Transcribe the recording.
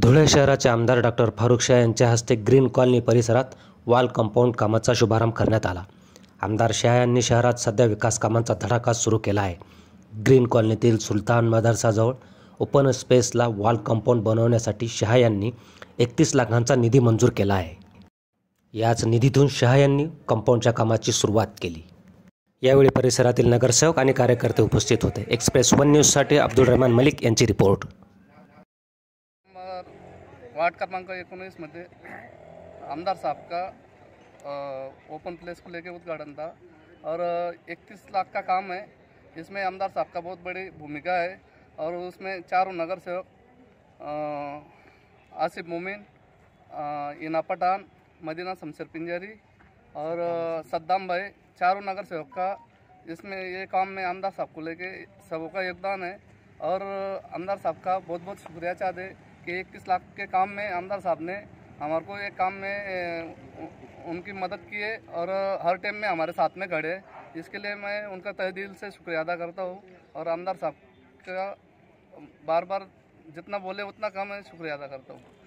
धुळे शहराचे आमदार डॉक्टर फारुख शाह यांच्या हस्ते ग्रीन कॉलनी परिसरात वॉल कंपाऊंड कामाचा शुभारंभ करण्यात आला आमदार शाह यांनी शहरात सध्या विकास कामांचा धडाका सुरू केला आहे ग्रीन कॉलनीतील सुलतान मदरसाजवळ ओपन स्पेसला वॉल कंपाऊंड बनवण्यासाठी शहा यांनी एकतीस लाखांचा निधी मंजूर केला आहे याच निधीतून शहा यांनी कंपाऊंडच्या कामाची सुरुवात केली यावेळी परिसरातील नगरसेवक आणि कार्यकर्ते उपस्थित होते एक्सप्रेस वन न्यूजसाठी अब्दुल रहमान मलिक यांची रिपोर्ट वार्ड क्रमांक मध्य आमदार साहब का ओपन प्लेस को लेके उद्घाटन था और इकतीस लाख का काम है इसमें आमदार साहब का बहुत बड़ी भूमिका है और उसमें चारों नगर सेवक आसिफ मोमिन इना पठान मदीना शमशेर पिंजरी और सद्दाम भाई चारों नगर सेवक का इसमें ये काम में आमदार साहब को लेके सबों का योगदान है और आमदार साहब का बहुत बहुत शुक्रिया चाहते कि इक्कीस लाख के काम में आमदार साहब ने हमारे को एक काम में उनकी मदद की है और हर टाइम में हमारे साथ में खड़े इसके लिए मैं उनका तह दिल से शुक्रिया अदा करता हूँ और आमदार साहब का बार बार जितना बोले उतना कम है शुक्रिया अदा करता हूँ